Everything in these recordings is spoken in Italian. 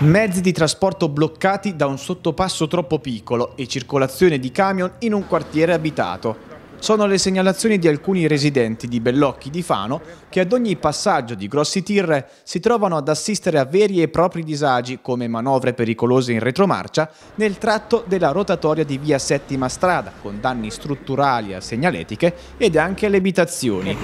Mezzi di trasporto bloccati da un sottopasso troppo piccolo e circolazione di camion in un quartiere abitato. Sono le segnalazioni di alcuni residenti di Bellocchi di Fano che ad ogni passaggio di grossi tir si trovano ad assistere a veri e propri disagi come manovre pericolose in retromarcia nel tratto della rotatoria di via Settima Strada con danni strutturali a segnaletiche ed anche alle abitazioni.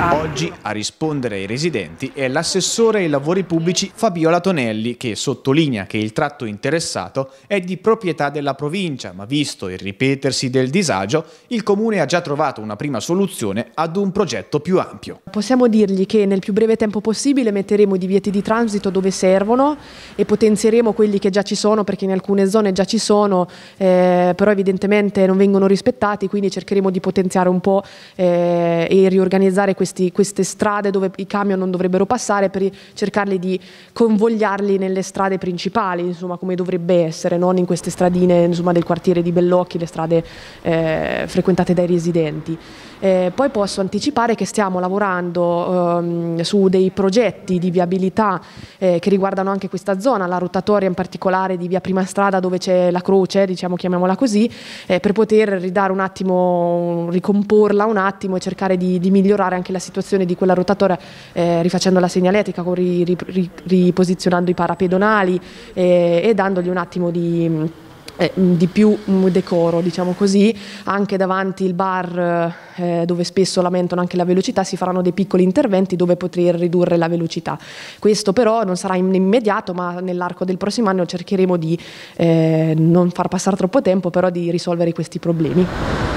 Oggi a rispondere ai residenti è l'assessore ai lavori pubblici Fabiola Tonelli che sottolinea che il tratto interessato è di proprietà della provincia, ma visto il ripetersi del disagio, il comune ha già trovato una prima soluzione ad un progetto più ampio. Possiamo dirgli che nel più breve tempo possibile metteremo i divieti di transito dove servono e potenzieremo quelli che già ci sono perché in alcune zone già ci sono, eh, però evidentemente non vengono rispettati, quindi cercheremo di potenziare un po' eh, e riorganizzare questi questi, queste strade dove i camion non dovrebbero passare per cercarli di convogliarli nelle strade principali, insomma, come dovrebbe essere, non in queste stradine insomma, del quartiere di Bellocchi, le strade eh, frequentate dai residenti. Eh, poi posso anticipare che stiamo lavorando ehm, su dei progetti di viabilità eh, che riguardano anche questa zona, la rotatoria in particolare di via Prima Strada dove c'è la croce, diciamo chiamiamola così, eh, per poter ridare un attimo, ricomporla un attimo e cercare di, di migliorare anche la situazione di quella rotatoria eh, rifacendo la segnaletica, ri, ri, riposizionando i parapedonali eh, e dandogli un attimo di eh, di più mm, decoro, diciamo così, anche davanti il bar eh, dove spesso lamentano anche la velocità, si faranno dei piccoli interventi dove poter ridurre la velocità. Questo però non sarà in immediato, ma nell'arco del prossimo anno cercheremo di eh, non far passare troppo tempo, però di risolvere questi problemi.